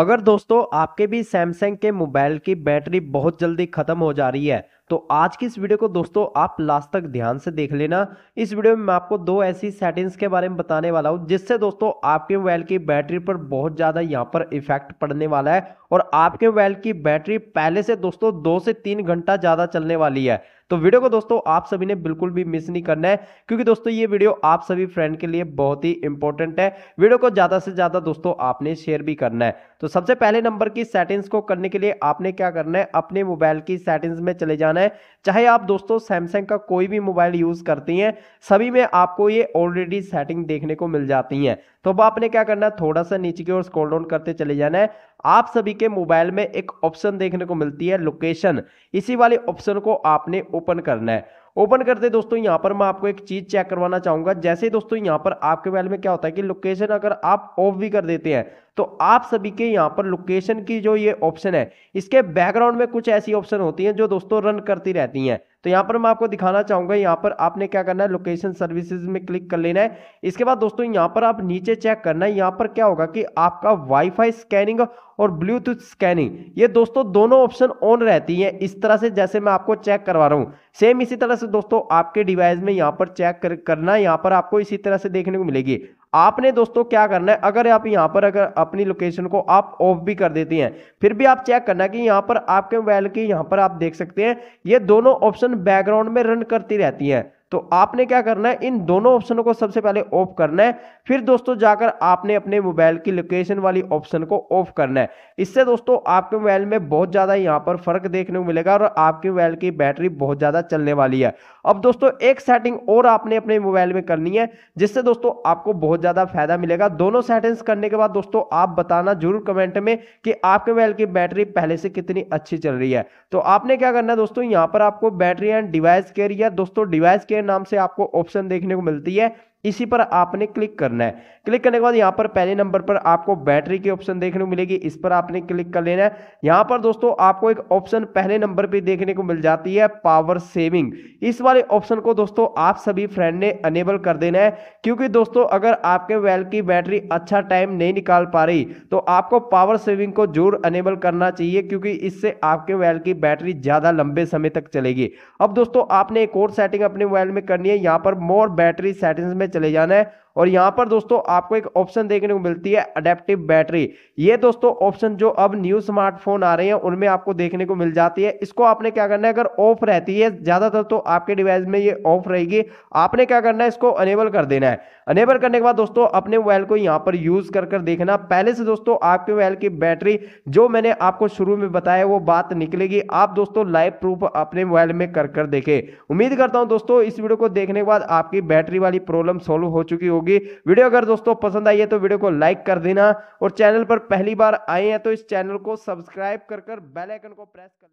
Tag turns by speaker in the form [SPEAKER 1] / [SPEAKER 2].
[SPEAKER 1] अगर दोस्तों आपके भी सैमसंग के मोबाइल की बैटरी बहुत जल्दी ख़त्म हो जा रही है तो आज की इस वीडियो को दोस्तों आप लास्ट तक ध्यान से देख लेना इस वीडियो में मैं आपको दो ऐसी सेटिंग्स के बारे में बताने वाला हूँ जिससे दोस्तों आपके मोबाइल की बैटरी पर बहुत ज़्यादा यहाँ पर इफेक्ट पड़ने वाला है और आपके मोबाइल की बैटरी पहले से दोस्तों दो से तीन घंटा ज़्यादा चलने वाली है तो वीडियो को दोस्तों आप सभी ने बिल्कुल भी मिस नहीं करना है क्योंकि दोस्तों ये वीडियो आप सभी फ्रेंड के लिए बहुत ही इंपॉर्टेंट है वीडियो को ज़्यादा से ज़्यादा दोस्तों आपने शेयर भी करना है तो सबसे पहले नंबर की सेटिंग्स को करने के लिए आपने क्या करना है अपने मोबाइल की सेटिंग्स में चले जाना जाना है चाहे आप दोस्तों सैमसंग का कोई भी मोबाइल यूज़ करती हैं सभी में आपको ये ऑलरेडी सेटिंग देखने को मिल जाती हैं तो अब आपने क्या करना है थोड़ा सा नीचे की ओर स्क्रॉल डाउन करते चले जाना है आप सभी के मोबाइल में एक ऑप्शन देखने को मिलती है लोकेशन इसी वाले ऑप्शन को आपने ओपन करना है ओपन करते दोस्तों यहाँ पर मैं आपको एक चीज़ चेक करवाना चाहूँगा जैसे दोस्तों यहाँ पर आपके मोबाइल में क्या होता है कि लोकेशन अगर आप ऑफ भी कर देते हैं तो आप सभी के यहाँ पर लोकेशन की जो ये ऑप्शन है इसके बैकग्राउंड में कुछ ऐसी ऑप्शन होती हैं जो दोस्तों रन करती रहती हैं तो यहाँ पर मैं आपको दिखाना चाहूँगा यहाँ पर आपने क्या करना है लोकेशन सर्विसेज में क्लिक कर लेना है इसके बाद दोस्तों यहाँ पर आप नीचे चेक करना है यहाँ पर क्या होगा कि आपका वाईफाई स्कैनिंग और ब्लूटूथ स्कैनिंग ये दोस्तों दोनों ऑप्शन ऑन रहती हैं इस तरह से जैसे मैं आपको चेक करवा रहा हूँ सेम इसी तरह से दोस्तों आपके डिवाइस में यहाँ पर चेक कर, करना यहाँ पर आपको इसी तरह से देखने को मिलेगी आपने दोस्तों क्या करना है अगर आप यहाँ पर अगर अपनी लोकेशन को आप ऑफ भी कर देती हैं फिर भी आप चेक करना कि यहाँ पर आपके मोबाइल की यहाँ पर आप देख सकते हैं ये दोनों ऑप्शन बैकग्राउंड में रन करती रहती हैं तो आपने क्या करना है इन दोनों ऑप्शनों को सबसे पहले ऑफ करना है फिर दोस्तों जाकर आपने अपने मोबाइल की लोकेशन वाली ऑप्शन को ऑफ करना है इससे दोस्तों आपके मोबाइल में बहुत ज़्यादा यहाँ पर फर्क देखने को मिलेगा और आपके मोबाइल की बैटरी बहुत ज़्यादा चलने वाली है अब दोस्तों एक सेटिंग और आपने अपने मोबाइल में करनी है जिससे दोस्तों आपको बहुत ज़्यादा फायदा मिलेगा दोनों सेटिंग्स करने के बाद दोस्तों आप बताना जरूर कमेंट में कि आपके मोबाइल की बैटरी पहले से कितनी अच्छी चल रही है तो आपने क्या करना है दोस्तों यहाँ पर आपको बैटरी एंड डिवाइस केयर या दोस्तों डिवाइस केयर नाम से आपको ऑप्शन देखने को मिलती है इसी पर आपने क्लिक करना है क्लिक करने के बाद यहाँ पर पहले नंबर पर आपको बैटरी के ऑप्शन देखने को मिलेगी इस पर आपने क्लिक कर लेना है यहाँ पर दोस्तों आपको एक ऑप्शन पहले नंबर पर देखने को मिल जाती है पावर सेविंग इस वाले ऑप्शन को दोस्तों आप सभी फ्रेंड ने अनेबल कर देना है क्योंकि दोस्तों अगर आपके वेल की बैटरी अच्छा टाइम नहीं निकाल पा रही तो आपको पावर सेविंग को जरूर अनेबल करना चाहिए क्योंकि इससे आपके वेल की बैटरी ज़्यादा लंबे समय तक चलेगी अब दोस्तों आपने एक और सेटिंग अपने मोबाइल में करनी है यहाँ पर मोर बैटरी सेटिंग्स में चले जाना है और यहाँ पर दोस्तों आपको एक ऑप्शन देखने को मिलती है अडेप्टिव बैटरी ये दोस्तों ऑप्शन जो अब न्यू स्मार्टफोन आ रहे हैं उनमें आपको देखने को मिल जाती है इसको आपने क्या करना है अगर ऑफ रहती है ज़्यादातर तो आपके डिवाइस में ये ऑफ रहेगी आपने क्या करना है इसको अनेबल कर देना है अनेबल करने के बाद दोस्तों अपने मोबाइल को यहाँ पर यूज़ कर कर देखना पहले से दोस्तों आपके मोबाइल की बैटरी जो मैंने आपको शुरू में बताया वो बात निकलेगी आप दोस्तों लाइव प्रूफ अपने मोबाइल में कर कर देखें उम्मीद करता हूँ दोस्तों इस वीडियो को देखने के बाद आपकी बैटरी वाली प्रॉब्लम सॉल्व हो चुकी होगी होगी वीडियो अगर दोस्तों पसंद आई है तो वीडियो को लाइक कर देना और चैनल पर पहली बार आए हैं तो इस चैनल को सब्सक्राइब कर कर को प्रेस कर